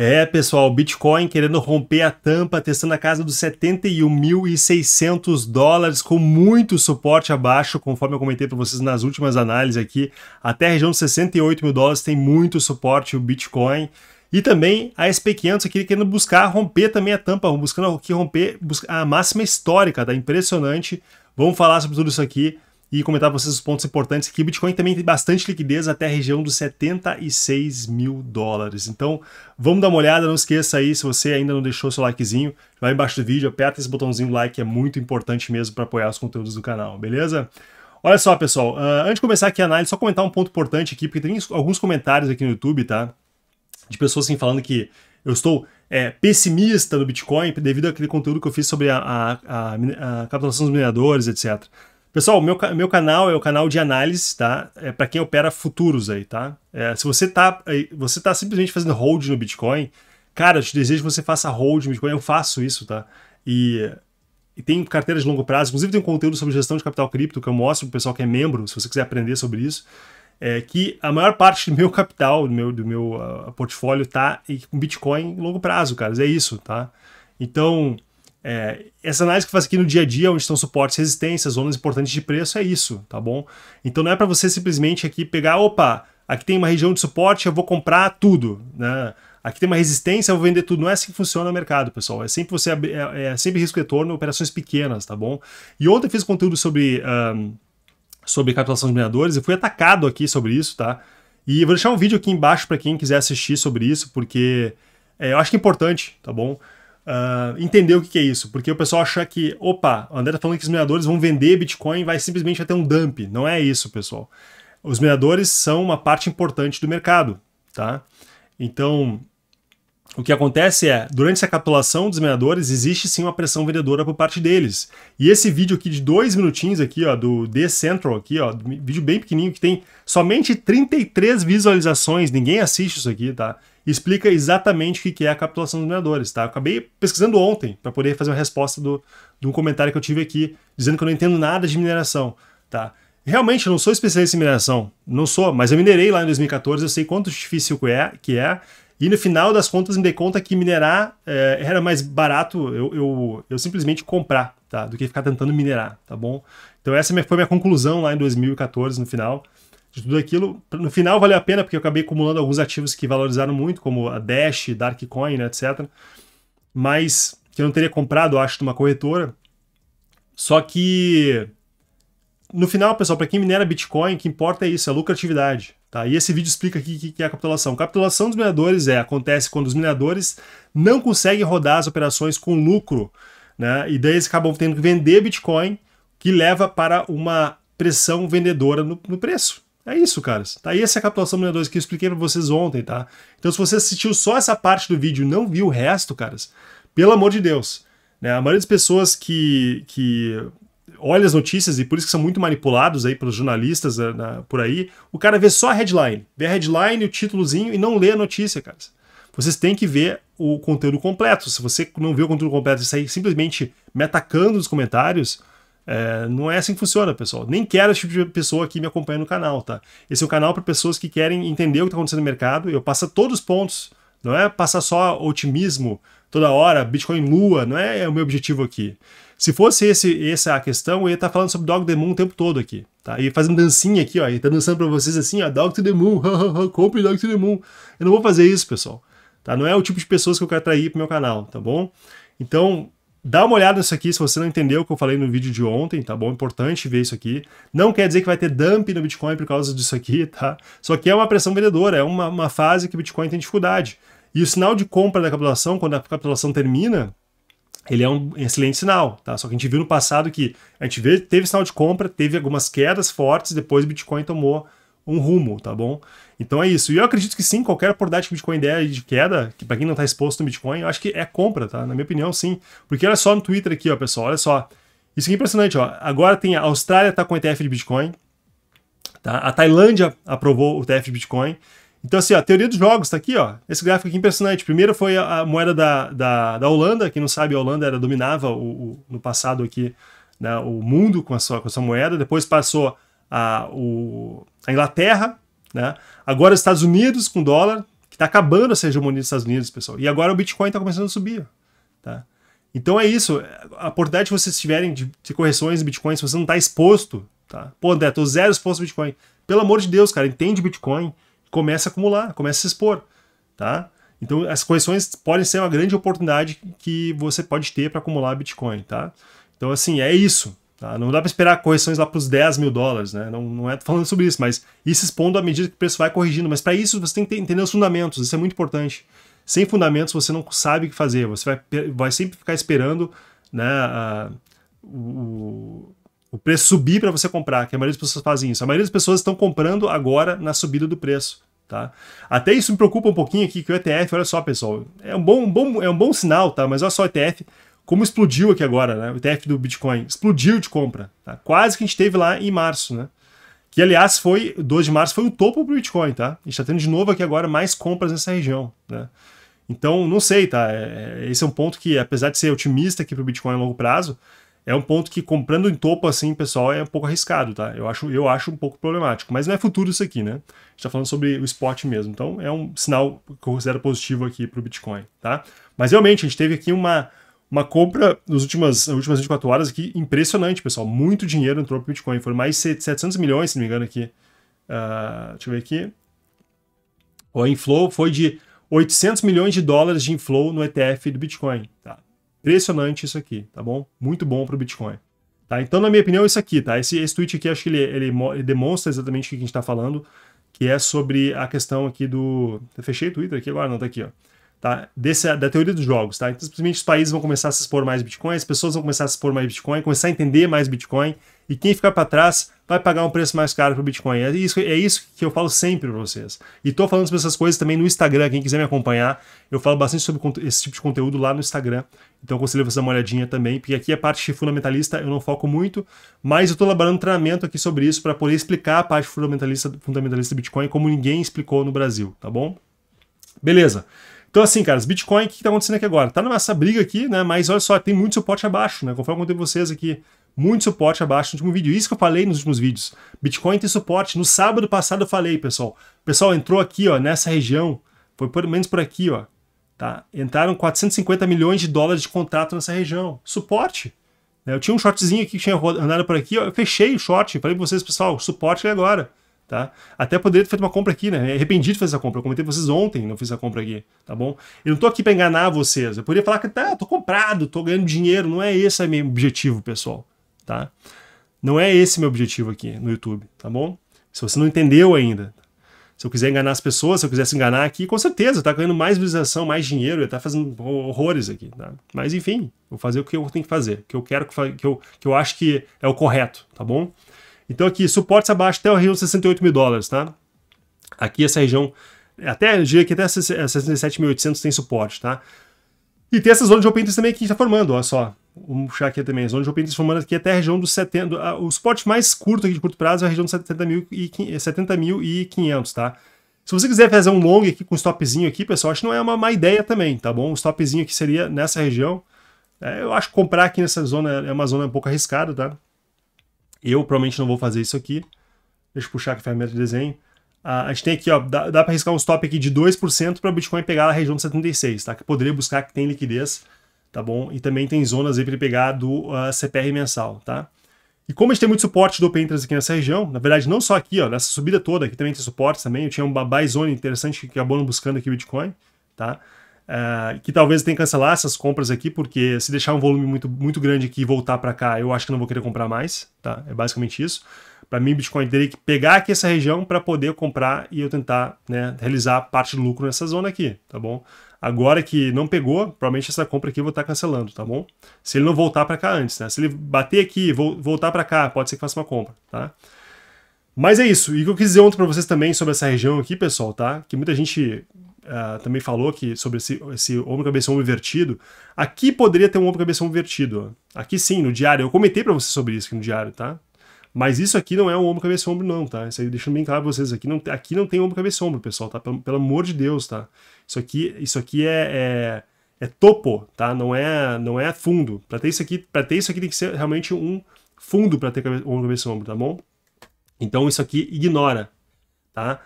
É, pessoal, Bitcoin querendo romper a tampa, testando a casa dos 71.600 dólares, com muito suporte abaixo, conforme eu comentei para vocês nas últimas análises aqui. Até a região dos 68 mil dólares tem muito suporte o Bitcoin. E também a SP500 aqui querendo buscar romper também a tampa, buscando aqui romper a máxima histórica, tá? Impressionante. Vamos falar sobre tudo isso aqui e comentar para vocês os pontos importantes que o Bitcoin também tem bastante liquidez até a região dos 76 mil dólares. Então vamos dar uma olhada, não esqueça aí, se você ainda não deixou seu likezinho, vai embaixo do vídeo, aperta esse botãozinho like, é muito importante mesmo para apoiar os conteúdos do canal, beleza? Olha só, pessoal, uh, antes de começar aqui a análise, só comentar um ponto importante aqui, porque tem alguns comentários aqui no YouTube, tá? De pessoas assim falando que eu estou é, pessimista no Bitcoin devido àquele conteúdo que eu fiz sobre a, a, a, a dos mineradores, etc. Pessoal, meu, meu canal é o canal de análise, tá? É para quem opera futuros aí, tá? É, se você tá, é, você tá simplesmente fazendo hold no Bitcoin, cara, eu te desejo que você faça hold no Bitcoin, eu faço isso, tá? E, e tem carteiras de longo prazo, inclusive tem um conteúdo sobre gestão de capital cripto que eu mostro pro pessoal que é membro, se você quiser aprender sobre isso, é que a maior parte do meu capital, do meu, do meu uh, portfólio tá em Bitcoin em longo prazo, cara, é isso, tá? Então, é, essa análise que faz aqui no dia a dia, onde estão suportes, resistências, zonas importantes de preço, é isso, tá bom? Então não é para você simplesmente aqui pegar, opa, aqui tem uma região de suporte, eu vou comprar tudo, né? Aqui tem uma resistência, eu vou vender tudo. Não é assim que funciona o mercado, pessoal. É sempre você é, é sempre risco retorno, operações pequenas, tá bom? E ontem eu fiz conteúdo sobre um, sobre captação de mineradores e fui atacado aqui sobre isso, tá? E vou deixar um vídeo aqui embaixo para quem quiser assistir sobre isso, porque é, eu acho que é importante, tá bom? uh, entender o que, que, é isso, porque o pessoal acha que, opa, o André tá falando que os mineradores vão vender Bitcoin, vai simplesmente até um dump. Não é isso, pessoal. Os mineradores são uma parte importante do mercado, tá? Então, o que acontece é, durante essa capitulação dos mineradores, existe sim uma pressão vendedora por parte deles. E esse vídeo aqui de dois minutinhos aqui, ó, do The Central aqui, ó, vídeo bem pequenininho que tem somente 33 visualizações, ninguém assiste isso aqui, tá? Explica exatamente o que é a capitulação dos mineradores, tá? Eu acabei pesquisando ontem para poder fazer uma resposta do, de um comentário que eu tive aqui, dizendo que eu não entendo nada de mineração, tá? Realmente, eu não sou especialista em mineração, não sou, mas eu minerei lá em 2014, eu sei quanto difícil que é, que é e no final das contas me dei conta que minerar é, era mais barato eu, eu, eu simplesmente comprar, tá? Do que ficar tentando minerar, tá bom? Então essa é foi minha conclusão lá em 2014, no final de tudo aquilo. No final valeu a pena, porque eu acabei acumulando alguns ativos que valorizaram muito, como a Dash, Darkcoin, né, etc. Mas que eu não teria comprado, eu acho, de uma corretora. Só que no final, pessoal, para quem minera Bitcoin, o que importa é isso, é lucratividade. Tá? E esse vídeo explica aqui o que, que é a capitulação. Capitulação dos mineradores é, acontece quando os mineradores não conseguem rodar as operações com lucro, né? e daí eles acabam tendo que vender Bitcoin, que leva para uma pressão vendedora no, no preço. É isso, caras. Tá? E essa é a capitulação dos mineradores que eu expliquei para vocês ontem. tá? Então se você assistiu só essa parte do vídeo e não viu o resto, caras, pelo amor de Deus, né? a maioria das pessoas que, que olha as notícias e por isso que são muito manipulados aí pelos jornalistas eh, na, por aí, o cara vê só a headline, vê a headline, o títulozinho e não lê a notícia, cara. Vocês têm que ver o conteúdo completo. Se você não vê o conteúdo completo e sair simplesmente me atacando nos comentários, é, não é assim que funciona, pessoal. Nem quero esse tipo de pessoa aqui me acompanhando no canal, tá? Esse é um canal para pessoas que querem entender o que está acontecendo no mercado. Eu passo todos os pontos, não é passar só otimismo, toda hora, Bitcoin lua, não é, é o meu objetivo aqui. Se fosse esse, essa a questão, eu ia estar tá falando sobre Dog the Moon o tempo todo aqui, tá? E fazendo dancinha aqui, ó, e tá dançando para vocês assim, ó, Dog to the Moon, compre Dog to the Moon. Eu não vou fazer isso, pessoal, tá? Não é o tipo de pessoas que eu quero atrair pro meu canal, tá bom? Então, Dá uma olhada nisso aqui se você não entendeu o que eu falei no vídeo de ontem, tá bom? Importante ver isso aqui. Não quer dizer que vai ter dump no Bitcoin por causa disso aqui, tá? Só que é uma pressão vendedora, é uma, uma fase que o Bitcoin tem dificuldade. E o sinal de compra da capitulação, quando a capitulação termina, ele é um excelente sinal, tá? Só que a gente viu no passado que a gente teve sinal de compra, teve algumas quedas fortes, depois o Bitcoin tomou um rumo, tá bom? Então é isso. E eu acredito que sim, qualquer oportunidade que o Bitcoin der de queda, que para quem não está exposto no Bitcoin, eu acho que é compra, tá? Na minha opinião, sim. Porque olha só no Twitter aqui, ó, pessoal, olha só. Isso aqui é impressionante, ó. Agora tem a Austrália tá com ETF de Bitcoin, tá? A Tailândia aprovou o ETF de Bitcoin. Então, assim, ó, a teoria dos jogos está aqui, ó. Esse gráfico aqui é impressionante. Primeiro foi a, moeda da, da, da, Holanda. Quem não sabe, a Holanda era, dominava o, o no passado aqui né, o mundo com a, sua, com a sua moeda. Depois passou a, o, a Inglaterra, né? Agora os Estados Unidos com dólar, que está acabando essa hegemonia dos Estados Unidos, pessoal. E agora o Bitcoin está começando a subir, tá? Então é isso. A oportunidade que vocês tiverem de, de correções em Bitcoin, se você não está exposto, tá? Pô, André, tô zero exposto ao Bitcoin. Pelo amor de Deus, cara, entende Bitcoin começa a acumular, começa a se expor, tá? Então as correções podem ser uma grande oportunidade que você pode ter para acumular Bitcoin, tá? Então assim, é isso. Tá? Não dá para esperar correções lá para os 10 mil dólares, né? Não, não é falando sobre isso, mas isso expondo à medida que o preço vai corrigindo. Mas para isso você tem que entender os fundamentos, isso é muito importante. Sem fundamentos você não sabe o que fazer, você vai, vai sempre ficar esperando né, a, o, o preço subir para você comprar, que a maioria das pessoas fazem isso. A maioria das pessoas estão comprando agora na subida do preço. Tá? Até isso me preocupa um pouquinho aqui, que o ETF, olha só, pessoal, é um bom, um bom, é um bom sinal, tá? Mas olha só, o ETF, como explodiu aqui agora, né? O ETF do Bitcoin explodiu de compra. Tá? Quase que a gente teve lá em março, né? Que, aliás, foi 2 de março foi o topo do Bitcoin, tá? A gente está tendo de novo aqui agora mais compras nessa região, né? Então, não sei, tá? É, é, esse é um ponto que, apesar de ser otimista aqui para o Bitcoin a longo prazo, é um ponto que comprando em topo assim, pessoal, é um pouco arriscado, tá? Eu acho, eu acho um pouco problemático, mas não é futuro isso aqui, né? A gente está falando sobre o spot mesmo, então é um sinal que eu considero positivo aqui para o Bitcoin, tá? Mas realmente, a gente teve aqui uma, uma compra nas últimas, nas últimas 24 horas aqui impressionante, pessoal. Muito dinheiro entrou para o Bitcoin, foram mais de 700 milhões, se não me engano, aqui. Uh, deixa eu ver aqui. O inflow foi de 800 milhões de dólares de inflow no ETF do Bitcoin, tá? Impressionante isso aqui, tá bom? Muito bom para o Bitcoin. Tá? Então, na minha opinião, é isso aqui, tá? Esse, esse tweet aqui, acho que ele, ele, ele demonstra exatamente o que a gente está falando, que é sobre a questão aqui do... Eu fechei o Twitter aqui agora, não, tá aqui, ó tá? Desse, da teoria dos jogos, tá? Então, simplesmente os países vão começar a se expor mais Bitcoin, as pessoas vão começar a se expor mais Bitcoin, começar a entender mais Bitcoin, e quem ficar para trás vai pagar um preço mais caro para o Bitcoin. É isso, é isso que eu falo sempre para vocês. E estou falando sobre essas coisas também no Instagram, quem quiser me acompanhar, eu falo bastante sobre esse tipo de conteúdo lá no Instagram. Então aconselho você a dar uma olhadinha também, porque aqui é a parte fundamentalista eu não foco muito, mas eu estou elaborando treinamento aqui sobre isso para poder explicar a parte fundamentalista, fundamentalista do Bitcoin como ninguém explicou no Brasil, tá bom? Beleza. Então, assim, caras, Bitcoin, o que está acontecendo aqui agora? Tá nessa briga aqui, né? Mas olha só, tem muito suporte abaixo, né? Conforme eu contei vocês aqui, muito suporte abaixo no último vídeo. Isso que eu falei nos últimos vídeos. Bitcoin tem suporte. No sábado passado eu falei, pessoal. O pessoal entrou aqui, ó, nessa região. Foi pelo menos por aqui, ó. Tá? Entraram 450 milhões de dólares de contrato nessa região. Suporte. Né? Eu tinha um shortzinho aqui que tinha andado por aqui, ó. Eu fechei o short. Falei para vocês, pessoal, suporte é agora tá? Até poderia ter feito uma compra aqui, né? Arrependido de fazer essa compra. Eu comentei com vocês ontem, não fiz a compra aqui, tá bom? Eu não tô aqui para enganar vocês. Eu poderia falar que tá, tô comprado, tô ganhando dinheiro. Não é esse o meu objetivo, pessoal, tá? Não é esse meu objetivo aqui no YouTube, tá bom? Se você não entendeu ainda, se eu quiser enganar as pessoas, se eu quisesse enganar aqui, com certeza, tá ganhando mais visualização, mais dinheiro, eu tá fazendo horrores aqui, tá? Mas enfim, vou fazer o que eu tenho que fazer, que eu quero que, eu, que eu acho que é o correto, tá bom? Então aqui, suportes abaixo até o região 68 mil dólares, tá? Aqui essa região, até, eu diria que até 67.800 tem suporte, tá? E tem essa zona de open interest também que a gente tá formando, olha só. Vamos puxar aqui também, a zona de open interest formando aqui até a região dos 70, o suporte mais curto aqui de curto prazo é a região dos 70.500, 70 tá? Se você quiser fazer um long aqui com stopzinho aqui, pessoal, acho que não é uma má ideia também, tá bom? Um stopzinho aqui seria nessa região. É, eu acho que comprar aqui nessa zona é uma zona um pouco arriscada, tá? Eu provavelmente não vou fazer isso aqui. Deixa eu puxar aqui a ferramenta de desenho. Ah, a gente tem aqui, ó, dá, dá para arriscar um stop aqui de 2% para Bitcoin pegar a região de 76, tá? Que poderia buscar que tem liquidez, tá bom? E também tem zonas aí para ele pegar do uh, ah, CPR mensal, tá? E como a gente tem muito suporte do Open Interest aqui nessa região, na verdade não só aqui, ó, nessa subida toda, aqui também tem suporte também, eu tinha uma buy zone interessante que acabou não buscando aqui o Bitcoin, tá? Uh, que talvez tenha que cancelar essas compras aqui, porque se deixar um volume muito, muito grande aqui e voltar para cá, eu acho que não vou querer comprar mais, tá? É basicamente isso. Para mim, Bitcoin teria que pegar aqui essa região para poder comprar e eu tentar né, realizar parte do lucro nessa zona aqui, tá bom? Agora que não pegou, provavelmente essa compra aqui eu vou estar tá cancelando, tá bom? Se ele não voltar para cá antes, né? Se ele bater aqui e voltar para cá, pode ser que faça uma compra, tá? Mas é isso. E o que eu quis dizer ontem para vocês também sobre essa região aqui, pessoal, tá? Que muita gente uh, também falou que sobre esse, esse ombro cabeça ombro invertido. Aqui poderia ter um ombro cabeça ombro invertido. Aqui sim, no diário. Eu comentei para você sobre isso aqui no diário, tá? Mas isso aqui não é um ombro cabeça ombro não, tá? Isso aí deixando bem claro para vocês aqui não aqui não tem ombro cabeça ombro, pessoal, tá? Pelo, pelo, amor de Deus, tá? Isso aqui isso aqui é, é, é topo, tá? Não é não é fundo. Para ter isso aqui, para ter isso aqui tem que ser realmente um fundo para ter ombro cabeça ombro, tá bom? Então isso aqui ignora, tá?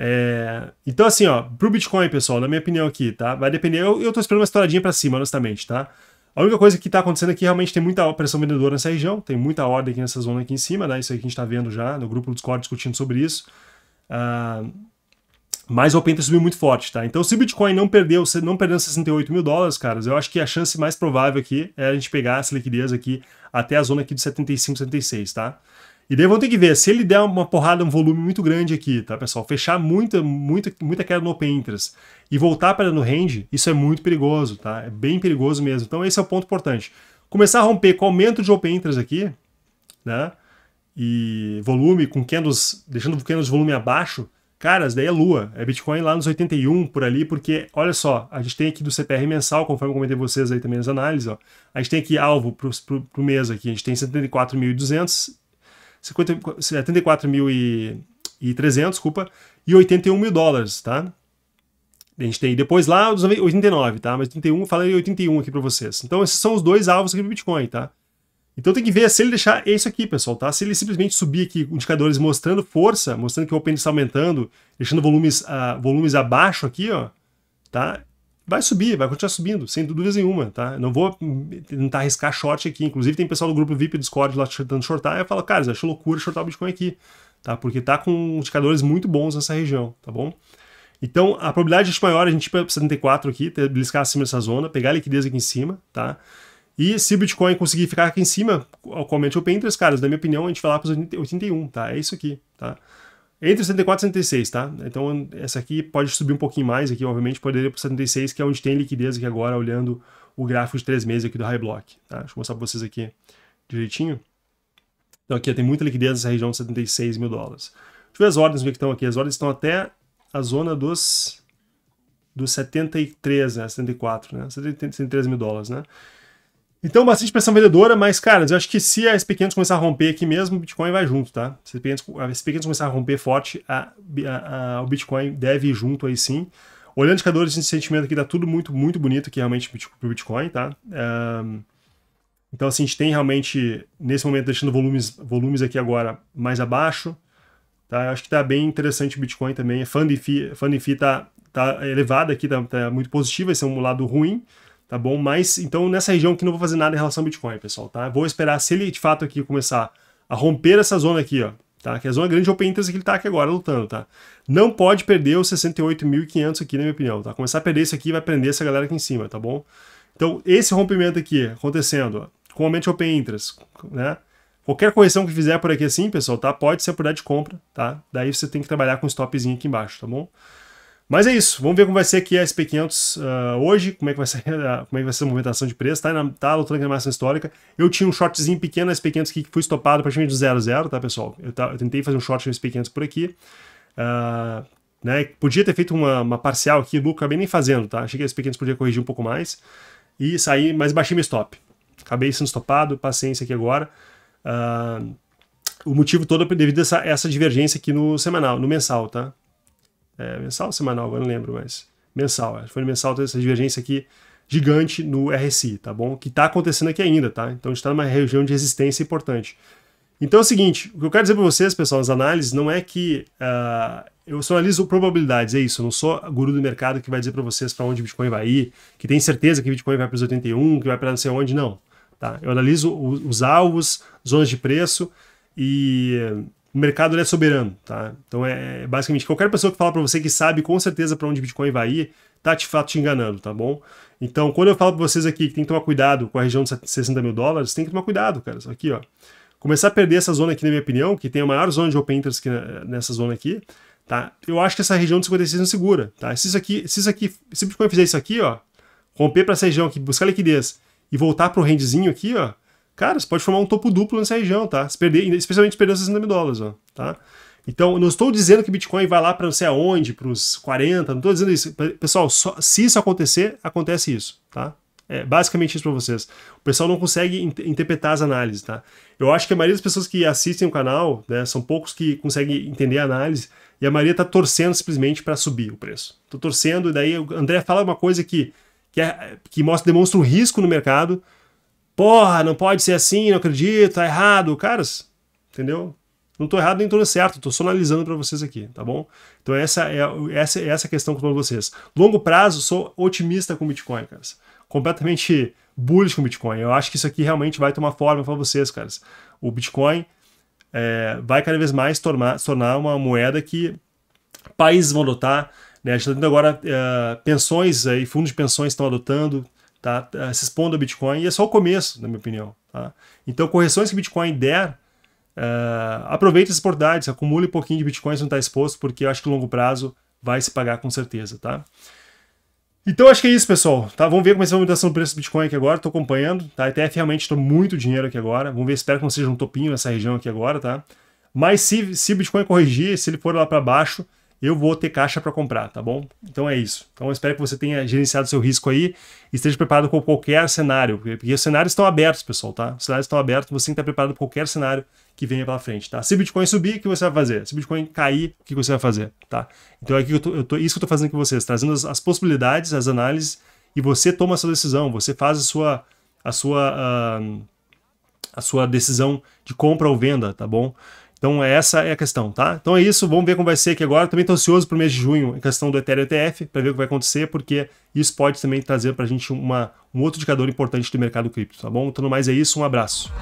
É, então, assim, ó, pro Bitcoin, pessoal, na minha opinião aqui, tá? Vai depender. Eu, eu tô esperando uma estouradinha para cima, honestamente, tá? A única coisa que tá acontecendo aqui é realmente tem muita pressão vendedora nessa região, tem muita ordem aqui nessa zona aqui em cima, né? Isso aí que a gente tá vendo já no grupo do Discord discutindo sobre isso. Uh, mas o Open subiu muito forte, tá? Então, se o Bitcoin não perdeu, não perdendo 68 mil dólares, caras, eu acho que a chance mais provável aqui é a gente pegar essa liquidez aqui até a zona aqui de 75, 76, tá? E daí vão ter que ver, se ele der uma porrada, um volume muito grande aqui, tá, pessoal? Fechar muita, muita, muita queda no open interest e voltar para no range, isso é muito perigoso, tá? É bem perigoso mesmo. Então esse é o ponto importante. Começar a romper com aumento de open interest aqui, né? E volume com candles, deixando candles de volume abaixo, Caras, daí é lua, é Bitcoin lá nos 81 por ali, porque olha só, a gente tem aqui do CPR mensal, conforme eu comentei vocês aí também nas análises, ó, a gente tem aqui alvo para o mês aqui, a gente tem 74.200 74.300, desculpa, e 81 mil dólares, tá? A gente tem depois lá os 89, tá? Mas 31, falei 81 aqui para vocês. Então esses são os dois alvos aqui do Bitcoin, tá? Então tem que ver se ele deixar isso aqui, pessoal, tá? Se ele simplesmente subir aqui indicadores mostrando força, mostrando que o open está aumentando, deixando volumes, uh, volumes abaixo aqui, ó, tá? vai subir, vai continuar subindo, sem dúvidas nenhuma, tá? Não vou tentar arriscar short aqui. Inclusive, tem pessoal do grupo VIP do Discord lá tentando shortar, e eu falo, cara, eu acho loucura shortar o Bitcoin aqui, tá? Porque tá com indicadores muito bons nessa região, tá bom? Então, a probabilidade acho maior a gente ir para 74 aqui, ter, acima dessa zona, pegar a liquidez aqui em cima, tá? E se o Bitcoin conseguir ficar aqui em cima, comente o Pinterest, caras, na minha opinião, a gente vai lá para os 81, tá? É isso aqui, tá? Entre 74 e 76, tá? Então essa aqui pode subir um pouquinho mais aqui, obviamente, poderia para 76, que é onde tem liquidez aqui agora, olhando o gráfico de três meses aqui do High Block, tá? Deixa eu mostrar para vocês aqui direitinho. Então aqui tem muita liquidez nessa região de 76 mil dólares. Deixa eu ver as ordens que estão aqui. As ordens estão até a zona dos, dos 73, né? 74, né? 73 mil dólares, né? Então, bastante pressão vendedora, mas, cara, eu acho que se a SP500 começar a romper aqui mesmo, o Bitcoin vai junto, tá? Se a SP500 começar a romper forte, a, a, a, o Bitcoin deve ir junto aí sim. Olhando indicadores de sentimento aqui, tá tudo muito, muito bonito aqui é realmente pro Bitcoin, tá? Um, então, assim, a gente tem realmente, nesse momento, deixando volumes, volumes aqui agora mais abaixo, tá? Eu acho que tá bem interessante o Bitcoin também. Funding fee, funding tá, tá elevada aqui, tá, tá muito positiva, esse é um lado ruim tá bom? Mas, então, nessa região aqui não vou fazer nada em relação ao Bitcoin, pessoal, tá? Vou esperar se ele, de fato, aqui começar a romper essa zona aqui, ó, tá? Que é a zona grande de Open Interest que ele tá aqui agora lutando, tá? Não pode perder os 68.500 aqui, na minha opinião, tá? Começar a perder isso aqui vai prender essa galera aqui em cima, tá bom? Então, esse rompimento aqui acontecendo, ó, com aumento Open Interest, né? Qualquer correção que fizer por aqui assim, pessoal, tá? Pode ser por dar de compra, tá? Daí você tem que trabalhar com stopzinho aqui embaixo, tá bom? Mas é isso, vamos ver como vai ser aqui a SP500 uh, ah, hoje, como é, que vai ser a, ah, como é que vai ser a movimentação de preço, tá? Na, tá lutando com a máxima histórica. Eu tinha um shortzinho pequeno na SP500 aqui que foi estopado praticamente de zero zero, tá, pessoal? Eu, tá, eu, tentei fazer um short na SP500 por aqui. Uh, né? Podia ter feito uma, uma parcial aqui, lucro, acabei nem fazendo, tá? Achei que a SP500 podia corrigir um pouco mais. E saí, mas baixei meu stop. Acabei sendo estopado, paciência aqui agora. Uh, o motivo todo é devido a essa, essa divergência aqui no semanal, no mensal, tá? É, mensal ou semanal? Agora não lembro, mas. Mensal, é. foi mensal, toda essa divergência aqui gigante no RSI, tá bom? Que está acontecendo aqui ainda, tá? Então a gente está numa região de resistência importante. Então é o seguinte, o que eu quero dizer para vocês, pessoal, nas análises, não é que uh, eu só analiso probabilidades, é isso. Eu não sou guru do mercado que vai dizer para vocês para onde o Bitcoin vai ir, que tem certeza que o Bitcoin vai para os 81, que vai para não sei onde, não. Tá? Eu analiso os, os alvos, zonas de preço e o mercado é soberano, tá? Então é, é basicamente qualquer pessoa que fala para você que sabe com certeza para onde Bitcoin vai ir, tá de fato te enganando, tá bom? Então, quando eu falo para vocês aqui que tem que tomar cuidado com a região de 60 mil dólares, tem que tomar cuidado, cara. Isso aqui, ó. Começar a perder essa zona aqui, na minha opinião, que tem a maior zona de open interest né, nessa zona aqui, tá? Eu acho que essa região de 56 não é segura, tá? Se isso aqui, se isso aqui, se o Bitcoin fizer isso aqui, ó, romper para essa região aqui, buscar liquidez e voltar pro rendezinho aqui, ó, Cara, você pode formar um topo duplo nessa região, tá? Se perder, especialmente se perder os 60 mil dólares, ó, tá? Então, não estou dizendo que Bitcoin vai lá para não sei aonde, para os 40, não estou dizendo isso. Pessoal, só, se isso acontecer, acontece isso, tá? É basicamente isso para vocês. O pessoal não consegue interpretar as análises, tá? Eu acho que a maioria das pessoas que assistem o canal, né, são poucos que conseguem entender a análise, e a maioria está torcendo simplesmente para subir o preço. Estou torcendo, e daí o André fala uma coisa que, que, é, que mostra, demonstra um risco no mercado, porra, não pode ser assim, não acredito, tá errado. Caras, entendeu? Não tô errado nem tô certo, tô só analisando para vocês aqui, tá bom? Então essa é essa, é a questão que eu tô vocês. Longo prazo, sou otimista com Bitcoin, caras. Completamente bullish com Bitcoin. Eu acho que isso aqui realmente vai tomar forma para vocês, caras. O Bitcoin é, vai cada vez mais tornar, tornar uma moeda que países vão adotar. Né? A gente tá tendo agora é, pensões e fundos de pensões estão adotando, Tá, tá? se expondo ao Bitcoin, e é só o começo, na minha opinião. Tá? Então, correções que o Bitcoin der, uh, aproveite as oportunidades, acumule um pouquinho de Bitcoin se não está exposto, porque eu acho que a longo prazo vai se pagar com certeza. Tá? Então acho que é isso, pessoal. Tá? Vamos ver como é a movimentação do preço do Bitcoin aqui agora. Estou acompanhando. Tá? ETF realmente estou muito dinheiro aqui agora. Vamos ver, espero que não seja um topinho nessa região aqui agora, tá? Mas se, se o Bitcoin corrigir, se ele for lá para baixo, eu vou ter caixa para comprar, tá bom? Então é isso. Então eu espero que você tenha gerenciado seu risco aí e esteja preparado com qualquer cenário, porque os cenários estão abertos, pessoal, tá? Os cenários estão abertos, você tem que estar preparado para qualquer cenário que venha pela frente, tá? Se o Bitcoin subir, o que você vai fazer? Se o Bitcoin cair, o que você vai fazer, tá? Então é que eu tô, eu tô, isso que eu estou fazendo com vocês, trazendo as, as, possibilidades, as análises e você toma a sua decisão, você faz a sua a sua ah, a sua decisão de compra ou venda, tá bom? Então essa é a questão, tá? Então é isso, vamos ver como vai ser aqui agora. Também estou ansioso para o mês de junho em questão do Ethereum ETF, para ver o que vai acontecer, porque isso pode também trazer para a gente uma, um outro indicador importante do mercado cripto, tá bom? Então no mais é isso, um abraço.